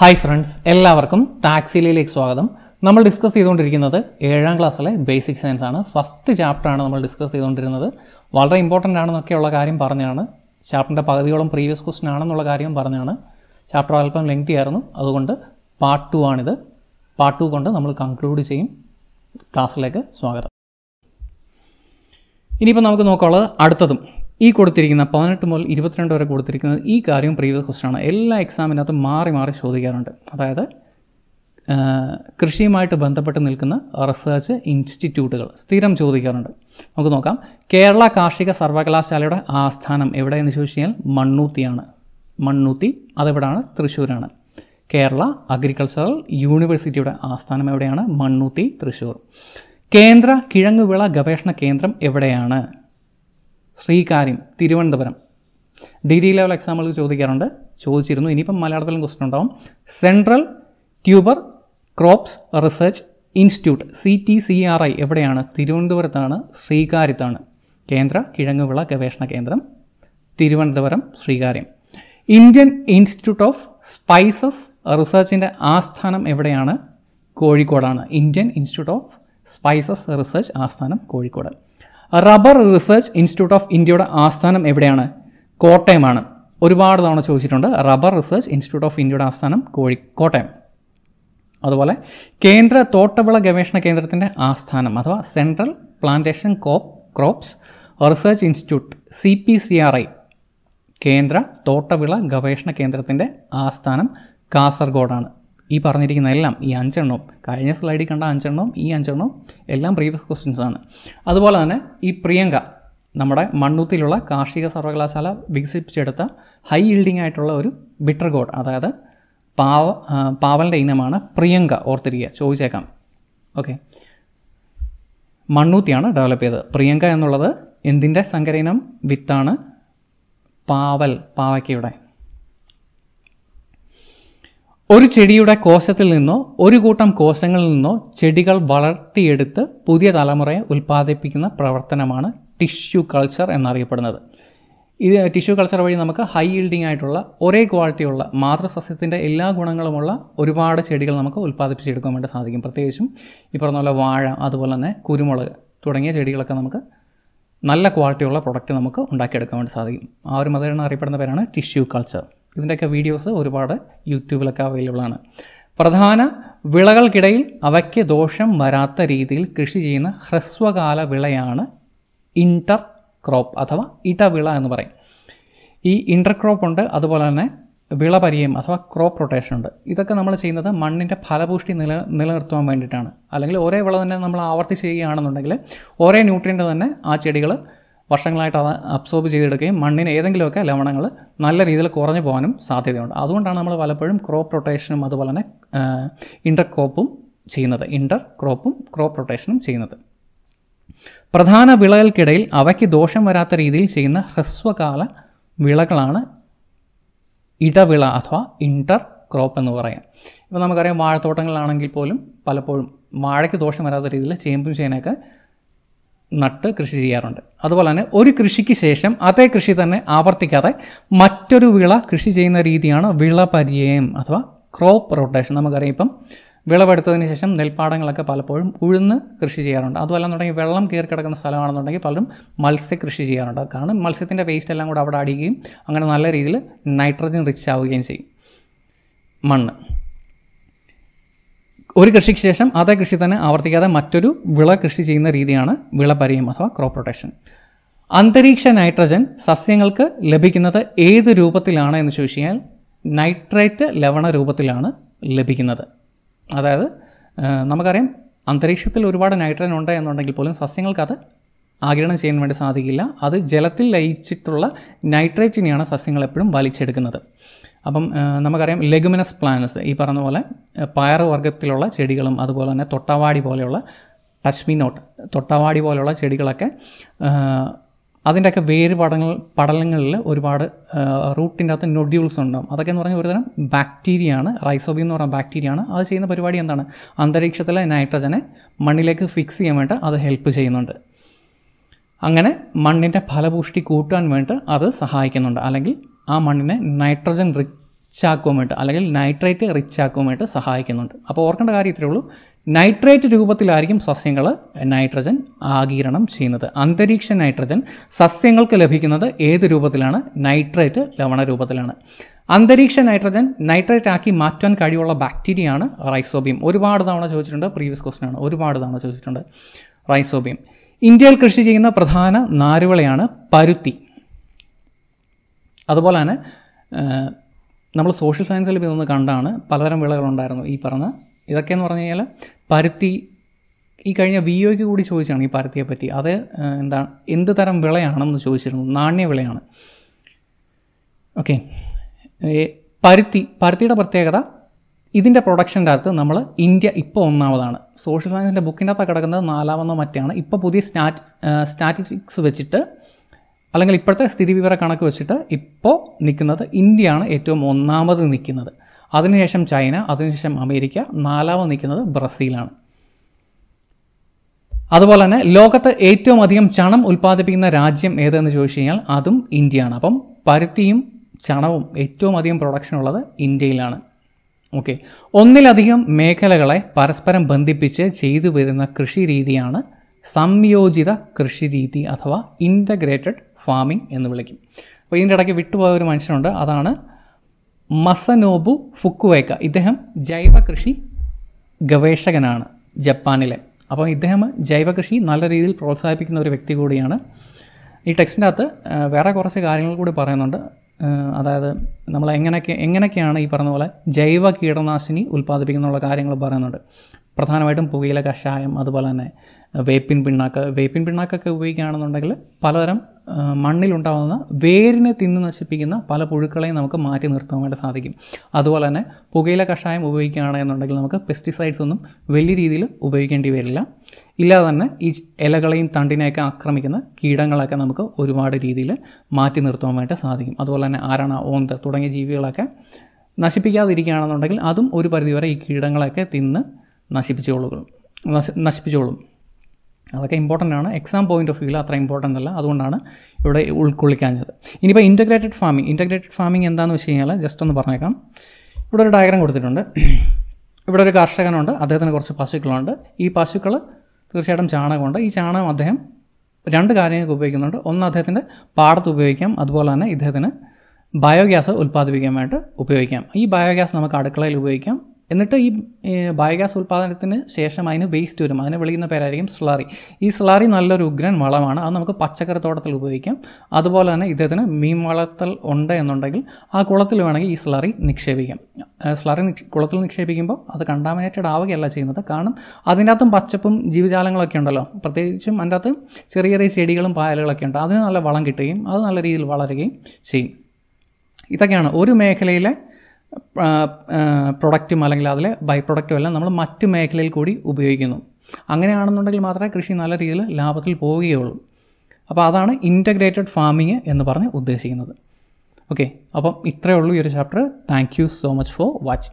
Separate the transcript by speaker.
Speaker 1: hi friends എല്ലാവർക്കും ടാക്സിലിയിലേക്ക് സ്വാഗതം നമ്മൾ ഡിസ്കസ് ചെയ്തുകൊണ്ടിരിക്കുന്നത് ഏഴാം ക്ലാസ്സിലെ ബേസിക് സയൻസ് ആണ് ഫസ്റ്റ് ചാപ്റ്റർ ആണ് നമ്മൾ ഡിസ്കസ് ചെയ്തുകൊണ്ടിരുന്നത് വളരെ ഇമ്പോർട്ടൻ്റ് ആണെന്നൊക്കെയുള്ള കാര്യം പറഞ്ഞാണ് ചാപ്റ്ററിൻ്റെ പകുതിയോളം പ്രീവിയസ് ക്വസ്റ്റൻ ആണെന്നുള്ള കാര്യം പറഞ്ഞാണ് ചാപ്റ്റർ അല്പം ലെങ്തി ആയിരുന്നു അതുകൊണ്ട് പാർട്ട് ടു ആണിത് പാർട്ട് ടു കൊണ്ട് നമ്മൾ കൺക്ലൂഡ് ചെയ്യും ക്ലാസ്സിലേക്ക് സ്വാഗതം ഇനിയിപ്പോൾ നമുക്ക് നോക്കാനുള്ളത് അടുത്തതും ഈ കൊടുത്തിരിക്കുന്ന പതിനെട്ട് മുതൽ ഇരുപത്തിരണ്ട് വരെ കൊടുത്തിരിക്കുന്നത് ഈ കാര്യം പ്രീവിയസ് ക്വസ്റ്റനാണ് എല്ലാ എക്സാമിനകത്തും മാറി മാറി ചോദിക്കാറുണ്ട് അതായത് കൃഷിയുമായിട്ട് ബന്ധപ്പെട്ട് നിൽക്കുന്ന റിസർച്ച് ഇൻസ്റ്റിറ്റ്യൂട്ടുകൾ സ്ഥിരം ചോദിക്കാറുണ്ട് നമുക്ക് നോക്കാം കേരള കാർഷിക സർവകലാശാലയുടെ ആസ്ഥാനം എവിടെയെന്ന് ചോദിച്ചു കഴിഞ്ഞാൽ മണ്ണൂത്തിയാണ് മണ്ണൂത്തി അതെവിടാണ് തൃശ്ശൂരാണ് കേരള അഗ്രികൾച്ചറൽ യൂണിവേഴ്സിറ്റിയുടെ ആസ്ഥാനം എവിടെയാണ് മണ്ണൂത്തി തൃശ്ശൂർ കേന്ദ്ര കിഴങ്ങുവിള ഗവേഷണ കേന്ദ്രം എവിടെയാണ് Sreekaryam Thiruvananthapuram degree level example ചോദിക്കാറുണ്ട് ചോദിച്ചിരുന്നു ഇനിയിപ്പം മലയാളത്തിലും ക്വസ്റ്റൻ ഉണ്ടാവും central tuber crops research institute C T C R I എവിടെയാണ് തിരുവനന്തപുരത്താണ് ശ്രീകാര്യത്താണ് കേന്ദ്ര കിഴങ്ങുവിള ഗവേഷണ കേന്ദ്രം Thiruvananthapuram Sreekaryam Indian institute of spices റിസർച്ചിൻ്റെ ആസ്ഥാനം എവിടെയാണ് കോഴിക്കോടാണ് Indian institute of spices research ആസ്ഥാനം Kozhikode rubber research institute of ഇന്ത്യയുടെ ആസ്ഥാനം എവിടെയാണ് കോട്ടയമാണ് ഒരുപാട് തവണ ചോദിച്ചിട്ടുണ്ട് റബ്ബർ റിസർച്ച് ഇൻസ്റ്റിറ്റ്യൂട്ട് ഓഫ് ഇന്ത്യയുടെ ആസ്ഥാനം കോഴി കോട്ടയം അതുപോലെ കേന്ദ്ര തോട്ടവിള ഗവേഷണ കേന്ദ്രത്തിൻ്റെ ആസ്ഥാനം അഥവാ central plantation crop crops research institute C P C R I കേന്ദ്ര തോട്ടവിള ഗവേഷണ കേന്ദ്രത്തിൻ്റെ ആസ്ഥാനം കാസർഗോഡാണ് ഈ പറഞ്ഞിരിക്കുന്ന എല്ലാം ഈ അഞ്ചെണ്ണവും കഴിഞ്ഞ സ്ലൈഡിൽ കണ്ട അഞ്ചെണ്ണവും ഈ അഞ്ചെണ്ണവും എല്ലാം പ്രീവിയസ് ക്വസ്റ്റ്യൻസ് ആണ് അതുപോലെ തന്നെ ഈ പ്രിയങ്ക നമ്മുടെ മണ്ണൂത്തിലുള്ള കാർഷിക സർവകലാശാല വികസിപ്പിച്ചെടുത്ത ഹൈ ഈൽഡിംഗ് ആയിട്ടുള്ള ഒരു ബിറ്റർ ഗോഡ് അതായത് പാവ പാവലിൻ്റെ ഇനമാണ് പ്രിയങ്ക ഓർത്തിരിക്കുക ചോദിച്ചേക്കാം ഓക്കെ മണ്ണൂത്തിയാണ് ഡെവലപ്പ് ചെയ്തത് പ്രിയങ്ക എന്നുള്ളത് എന്തിൻ്റെ സങ്കരയിനം വിത്താണ് പാവൽ പാവയ്ക്കയുടെ ഒരു ചെടിയുടെ കോശത്തിൽ നിന്നോ ഒരു കൂട്ടം കോശങ്ങളിൽ നിന്നോ ചെടികൾ വളർത്തിയെടുത്ത് പുതിയ തലമുറയെ ഉൽപ്പാദിപ്പിക്കുന്ന പ്രവർത്തനമാണ് ടിഷ്യു കൾച്ചർ എന്നറിയപ്പെടുന്നത് ഇത് ടിഷ്യു കൾച്ചർ വഴി നമുക്ക് ഹൈ ഈൽഡിംഗ് ആയിട്ടുള്ള ഒരേ ക്വാളിറ്റിയുള്ള മാതൃസസ്യത്തിൻ്റെ എല്ലാ ഗുണങ്ങളുമുള്ള ഒരുപാട് ചെടികൾ നമുക്ക് ഉൽപ്പാദിപ്പിച്ചെടുക്കാൻ വേണ്ടി സാധിക്കും പ്രത്യേകിച്ചും ഈ പറഞ്ഞ പോലെ വാഴ അതുപോലെ തന്നെ കുരുമുളക് തുടങ്ങിയ ചെടികളൊക്കെ നമുക്ക് നല്ല ക്വാളിറ്റിയുള്ള പ്രൊഡക്റ്റ് നമുക്ക് ഉണ്ടാക്കിയെടുക്കാൻ വേണ്ടി സാധിക്കും ആ ഒരു മെത്തേഡിന് അറിയപ്പെടുന്ന പേരാണ് ടിഷ്യൂ കൾച്ചർ ഇതിൻ്റെയൊക്കെ വീഡിയോസ് ഒരുപാട് യൂട്യൂബിലൊക്കെ അവൈലബിൾ ആണ് പ്രധാന വിളകൾക്കിടയിൽ അവയ്ക്ക് ദോഷം വരാത്ത രീതിയിൽ കൃഷി ചെയ്യുന്ന ഹ്രസ്വകാല വിളയാണ് ഇൻ്റർ ക്രോപ്പ് അഥവാ ഇടവിള എന്ന് പറയും ഈ ഇൻ്റർ ക്രോപ്പ് ഉണ്ട് അതുപോലെ തന്നെ വിളപരിയം അഥവാ ക്രോപ്പ് റൊട്ടേഷൻ ഉണ്ട് ഇതൊക്കെ നമ്മൾ ചെയ്യുന്നത് മണ്ണിൻ്റെ ഫലപുഷ്ടി നില നിലനിർത്തുവാൻ വേണ്ടിയിട്ടാണ് അല്ലെങ്കിൽ ഒരേ വിള തന്നെ നമ്മൾ ആവർത്തിച്ച് ചെയ്യുകയാണെന്നുണ്ടെങ്കിൽ ഒരേ ന്യൂട്രിയൻ്റ് തന്നെ ആ ചെടികൾ വർഷങ്ങളായിട്ട് അത് അബ്സോർബ് ചെയ്തെടുക്കുകയും മണ്ണിന് ഏതെങ്കിലുമൊക്കെ ലവണങ്ങൾ നല്ല രീതിയിൽ കുറഞ്ഞു പോകാനും സാധ്യതയുണ്ട് അതുകൊണ്ടാണ് നമ്മൾ പലപ്പോഴും ക്രോപ്പ് റൊട്ടേഷനും അതുപോലെ തന്നെ ഇൻ്റർ ക്രോപ്പും ചെയ്യുന്നത് ഇൻ്റർ ക്രോപ്പും ക്രോപ്പ് റൊട്ടേഷനും ചെയ്യുന്നത് പ്രധാന വിളകൾക്കിടയിൽ അവയ്ക്ക് ദോഷം വരാത്ത രീതിയിൽ ചെയ്യുന്ന ഹ്രസ്വകാല വിളകളാണ് ഇടവിള അഥവാ ഇൻ്റർ ക്രോപ്പ് എന്ന് പറയാം ഇപ്പോൾ നമുക്കറിയാം വാഴത്തോട്ടങ്ങളാണെങ്കിൽ പോലും പലപ്പോഴും വാഴയ്ക്ക് ദോഷം വരാത്ത രീതിയിൽ ചെയ്യുമ്പോൾ ചെയ്യാനൊക്കെ നട്ട് കൃഷി ചെയ്യാറുണ്ട് അതുപോലെ തന്നെ ഒരു കൃഷിക്ക് ശേഷം അതേ കൃഷി തന്നെ ആവർത്തിക്കാതെ മറ്റൊരു വിള കൃഷി ചെയ്യുന്ന രീതിയാണ് വിള പര്യായം അഥവാ ക്രോപ്പ് റൊട്ടേഷൻ നമുക്കറിയാം ഇപ്പം വിളവെടുത്തതിന് ശേഷം നെൽപ്പാടങ്ങളൊക്കെ പലപ്പോഴും ഉഴുന്ന് കൃഷി ചെയ്യാറുണ്ട് അതുപോലെ തന്നെ വെള്ളം കയറി കിടക്കുന്ന സ്ഥലമാണെന്നുണ്ടെങ്കിൽ പലരും മത്സ്യ കൃഷി ചെയ്യാറുണ്ട് കാരണം മത്സ്യത്തിൻ്റെ വേസ്റ്റ് എല്ലാം കൂടെ അവിടെ അടിയുകയും അങ്ങനെ നല്ല രീതിയിൽ നൈട്രജൻ റിച്ച് ആവുകയും ചെയ്യും മണ്ണ് ഒരു കൃഷിക്ക് ശേഷം അതേ കൃഷി തന്നെ ആവർത്തിക്കാതെ മറ്റൊരു വിള കൃഷി ചെയ്യുന്ന രീതിയാണ് വിളപരിയം അഥവാ ക്രോപ്പ് റൊട്ടേഷൻ അന്തരീക്ഷ നൈട്രജൻ സസ്യങ്ങൾക്ക് ലഭിക്കുന്നത് ഏത് രൂപത്തിലാണ് എന്ന് ചോദിച്ചു കഴിഞ്ഞാൽ നൈട്രേറ്റ് ലവണ രൂപത്തിലാണ് ലഭിക്കുന്നത് അതായത് നമുക്കറിയാം അന്തരീക്ഷത്തിൽ ഒരുപാട് നൈട്രജൻ ഉണ്ട് എന്നുണ്ടെങ്കിൽ പോലും സസ്യങ്ങൾക്ക് അത് ആകിരണം ചെയ്യാൻ വേണ്ടി സാധിക്കില്ല അത് ജലത്തിൽ ലയിച്ചിട്ടുള്ള നൈട്രേറ്റിനെയാണ് സസ്യങ്ങൾ എപ്പോഴും വലിച്ചെടുക്കുന്നത് അപ്പം നമുക്കറിയാം ലെഗുമിനസ് പ്ലാനസ് ഈ പറഞ്ഞ പോലെ പയർ വർഗ്ഗത്തിലുള്ള ചെടികളും അതുപോലെ തന്നെ തൊട്ടവാടി പോലെയുള്ള ടച്ച്മി നോട്ട് തൊട്ടവാടി പോലെയുള്ള ചെടികളൊക്കെ അതിൻ്റെയൊക്കെ വേര് പടങ്ങൾ പടലങ്ങളിൽ ഒരുപാട് റൂട്ടിൻ്റെ അകത്ത് നൊഡ്യൂൾസ് ഉണ്ടാകും അതൊക്കെ എന്ന് പറഞ്ഞാൽ ഒരുതരം ബാക്ടീരിയ ആണ് റൈസോബി എന്ന് പറയുന്ന ബാക്ടീരിയ ആണ് അത് ചെയ്യുന്ന പരിപാടി എന്താണ് അന്തരീക്ഷത്തിലെ നൈട്രജനെ മണ്ണിലേക്ക് ഫിക്സ് ചെയ്യാൻ വേണ്ടി അത് ഹെൽപ്പ് ചെയ്യുന്നുണ്ട് അങ്ങനെ മണ്ണിൻ്റെ ഫലപുഷ്ടി കൂട്ടാൻ വേണ്ടി അത് സഹായിക്കുന്നുണ്ട് അല്ലെങ്കിൽ ആ മണ്ണിനെ നൈട്രജൻ റിച്ച് ആക്കുവാനായിട്ട് അല്ലെങ്കിൽ നൈട്രേറ്റ് റിച്ച് ആക്കുവാനായിട്ട് സഹായിക്കുന്നുണ്ട് അപ്പോൾ ഓർക്കേണ്ട കാര്യം ഇത്രയേ ഉള്ളൂ നൈട്രേറ്റ് രൂപത്തിലായിരിക്കും സസ്യങ്ങൾ നൈട്രജൻ ആഗീരണം ചെയ്യുന്നത് അന്തരീക്ഷ നൈട്രജൻ സസ്യങ്ങൾക്ക് ലഭിക്കുന്നത് ഏത് രൂപത്തിലാണ് നൈട്രേറ്റ് ലവണ രൂപത്തിലാണ് അന്തരീക്ഷ നൈട്രജൻ നൈട്രേറ്റ് ആക്കി മാറ്റാൻ കഴിവുള്ള ബാക്ടീരിയയാണ് റൈസോബിയം ഒരുപാട് തവണ ചോദിച്ചിട്ടുണ്ട് പ്രീവിയസ് ആണ് ഒരുപാട് തവണ ചോദിച്ചിട്ടുണ്ട് റൈസോബിയം ഇന്ത്യയിൽ കൃഷി ചെയ്യുന്ന പ്രധാന നാരുവിളയാണ് പരുത്തി അതുപോലെ തന്നെ നമ്മൾ സോഷ്യൽ സയൻസിൽ ഇതൊന്ന് കണ്ടാണ് പലതരം വിളകളുണ്ടായിരുന്നു ഈ പറഞ്ഞ ഇതൊക്കെയെന്ന് പറഞ്ഞു കഴിഞ്ഞാൽ പരുത്തി ഈ കഴിഞ്ഞ വി ഒക്ക് കൂടി ചോദിച്ചാണ് ഈ പരുത്തിയെ പറ്റി അത് എന്താണ് എന്ത് തരം വിളയാണെന്ന് ചോദിച്ചിരുന്നു നാണ്യ വിളയാണ് ഓക്കെ പരുത്തി പരുത്തിയുടെ പ്രത്യേകത ഇതിൻ്റെ പ്രൊഡക്ഷൻ്റെ അകത്ത് നമ്മൾ ഇന്ത്യ ഇപ്പോൾ ഒന്നാമതാണ് സോഷ്യൽ സയൻസിൻ്റെ ബുക്കിൻ്റെ അകത്ത് കിടക്കുന്നത് നാലാമതോ മറ്റാണ് ഇപ്പോൾ പുതിയ സ്റ്റാറ്റ് സ്റ്റാറ്റിസ്റ്റിക്സ് വെച്ചിട്ട് അല്ലെങ്കിൽ ഇപ്പോഴത്തെ സ്ഥിതിവിവര കണക്ക് വെച്ചിട്ട് ഇപ്പോൾ നിൽക്കുന്നത് ഇന്ത്യയാണ് ഏറ്റവും ഒന്നാമത് നിൽക്കുന്നത് അതിനുശേഷം ചൈന അതിനുശേഷം അമേരിക്ക നാലാമത് നിൽക്കുന്നത് ബ്രസീലാണ് അതുപോലെ തന്നെ ലോകത്ത് ഏറ്റവും അധികം ചണം ഉൽപ്പാദിപ്പിക്കുന്ന രാജ്യം ഏതെന്ന് ചോദിച്ചു കഴിഞ്ഞാൽ അതും ഇന്ത്യയാണ് അപ്പം പരുത്തിയും ചണവും ഏറ്റവും അധികം പ്രൊഡക്ഷൻ ഉള്ളത് ഇന്ത്യയിലാണ് ഓക്കെ ഒന്നിലധികം മേഖലകളെ പരസ്പരം ബന്ധിപ്പിച്ച് ചെയ്തു വരുന്ന കൃഷി രീതിയാണ് സംയോജിത കൃഷി രീതി അഥവാ ഇൻ്റഗ്രേറ്റഡ് ഫാമിംഗ് എന്ന് വിളിക്കും അപ്പോൾ ഇതിൻ്റെ ഇടയ്ക്ക് വിട്ടുപോയ ഒരു മനുഷ്യനുണ്ട് അതാണ് മസനോബു ഫുക്കുവേക്ക ഇദ്ദേഹം ജൈവ കൃഷി ഗവേഷകനാണ് ജപ്പാനിലെ അപ്പോൾ ഇദ്ദേഹം ജൈവ കൃഷി നല്ല രീതിയിൽ പ്രോത്സാഹിപ്പിക്കുന്ന ഒരു വ്യക്തി കൂടിയാണ് ഈ ടെക്സ്റ്റിൻ്റെ അകത്ത് വേറെ കുറച്ച് കാര്യങ്ങൾ കൂടി പറയുന്നുണ്ട് അതായത് നമ്മൾ എങ്ങനെയൊക്കെ എങ്ങനെയൊക്കെയാണ് ഈ പറഞ്ഞ പോലെ ജൈവ കീടനാശിനി ഉൽപ്പാദിപ്പിക്കുന്നുള്ള കാര്യങ്ങൾ പറയുന്നുണ്ട് പ്രധാനമായിട്ടും പുകയില കഷായം അതുപോലെ തന്നെ വേപ്പിൻ പിണ്ണാക്ക് വേപ്പിൻ പിണ്ണാക്കൊക്കെ ഉപയോഗിക്കുകയാണെന്നുണ്ടെങ്കിൽ പലതരം മണ്ണിലുണ്ടാകുന്ന വേരിനെ തിന്നു നശിപ്പിക്കുന്ന പല പുഴുക്കളെയും നമുക്ക് മാറ്റി നിർത്തുവാനായിട്ട് സാധിക്കും അതുപോലെ തന്നെ പുകയില കഷായം ഉപയോഗിക്കുകയാണെന്നുണ്ടെങ്കിൽ നമുക്ക് പെസ്റ്റിസൈഡ്സ് ഒന്നും വലിയ രീതിയിൽ ഉപയോഗിക്കേണ്ടി വരില്ല ഇല്ലാതെ തന്നെ ഈ ഇലകളെയും തണ്ടിനെയൊക്കെ ആക്രമിക്കുന്ന കീടങ്ങളൊക്കെ നമുക്ക് ഒരുപാട് രീതിയിൽ മാറ്റി നിർത്തുവാനായിട്ട് സാധിക്കും അതുപോലെ തന്നെ ആരണ ഓന്ത് തുടങ്ങിയ ജീവികളൊക്കെ നശിപ്പിക്കാതിരിക്കുകയാണെന്നുണ്ടെങ്കിൽ അതും ഒരു പരിധിവരെ ഈ കീടങ്ങളൊക്കെ തിന്ന് നശിപ്പിച്ചോളും നശിപ്പിച്ചോളും അതൊക്കെ ഇമ്പോർട്ടൻ്റ് ആണ് എക്സാം പോയിൻ്റ് ഓഫ് വ്യൂവിൽ അത്ര ഇമ്പോർട്ടൻ്റ് അല്ല അതുകൊണ്ടാണ് ഇവിടെ ഉൾക്കൊള്ളിക്കാഞ്ഞത് ഇനിയിപ്പോൾ ഇൻ്റഗ്രേറ്റഡ് ഫാമിംഗ് ഇൻ്റഗ്രേറ്റഡ് ഫാമിംഗ് എന്താണെന്ന് വെച്ച് കഴിഞ്ഞാൽ ജസ്റ്റ് ഒന്ന് പറഞ്ഞേക്കാം ഇവിടെ ഒരു ഡയഗ്രാം കൊടുത്തിട്ടുണ്ട് ഇവിടെ ഒരു കർഷകനുണ്ട് അദ്ദേഹത്തിന് കുറച്ച് പശുക്കളുണ്ട് ഈ പശുക്കൾ തീർച്ചയായിട്ടും ചാണകമുണ്ട് ഈ ചാണകം അദ്ദേഹം രണ്ട് കാര്യങ്ങൾക്ക് ഉപയോഗിക്കുന്നുണ്ട് ഒന്ന് അദ്ദേഹത്തിൻ്റെ പാടത്ത് ഉപയോഗിക്കാം അതുപോലെ തന്നെ ഇദ്ദേഹത്തിന് ബയോഗ്യാസ് ഉൽപ്പാദിപ്പിക്കാൻ വേണ്ടിയിട്ട് ഉപയോഗിക്കാം ഈ ബയോഗ്യാസ് നമുക്ക് അടുക്കളയിൽ ഉപയോഗിക്കാം എന്നിട്ട് ഈ ബയോഗ്യാസ് ഉൽപ്പാദനത്തിന് ശേഷം അതിന് വേസ്റ്റ് വരും അതിനെ വിളിക്കുന്ന പേരായിരിക്കും സ്ലറി ഈ സ്ലറി നല്ലൊരു ഉഗ്രൻ വളമാണ് അത് നമുക്ക് പച്ചക്കറി തോട്ടത്തിൽ ഉപയോഗിക്കാം അതുപോലെ തന്നെ ഇദ്ദേഹത്തിന് മീൻ വളർത്തൽ ഉണ്ട് എന്നുണ്ടെങ്കിൽ ആ കുളത്തിൽ വേണമെങ്കിൽ ഈ സ്ലറി നിക്ഷേപിക്കാം സ്ലറി കുളത്തിൽ നിക്ഷേപിക്കുമ്പോൾ അത് കണ്ടാമിനേറ്റഡ് ആവുകയല്ല ചെയ്യുന്നത് കാരണം അതിൻ്റെ അകത്തും പച്ചപ്പും ജീവജാലങ്ങളൊക്കെ ഉണ്ടല്ലോ പ്രത്യേകിച്ചും അതിൻ്റെ അകത്ത് ചെറിയ ചെറിയ ചെടികളും പായലുകളൊക്കെ ഉണ്ട് അതിന് നല്ല വളം കിട്ടുകയും അത് നല്ല രീതിയിൽ വളരുകയും ചെയ്യും ഇതൊക്കെയാണ് ഒരു മേഖലയിലെ പ്രൊഡക്റ്റും അല്ലെങ്കിൽ അതിലെ ബൈ പ്രൊഡക്റ്റും എല്ലാം നമ്മൾ മറ്റ് മേഖലയിൽ കൂടി ഉപയോഗിക്കുന്നു അങ്ങനെയാണെന്നുണ്ടെങ്കിൽ മാത്രമേ കൃഷി നല്ല രീതിയിൽ ലാഭത്തിൽ പോവുകയുള്ളൂ അപ്പോൾ അതാണ് ഇൻറ്റഗ്രേറ്റഡ് ഫാമിങ് എന്ന് പറഞ്ഞ് ഉദ്ദേശിക്കുന്നത് ഓക്കെ അപ്പം ഇത്രയേ ഉള്ളൂ ഈ ഒരു chapter thank you so much for watching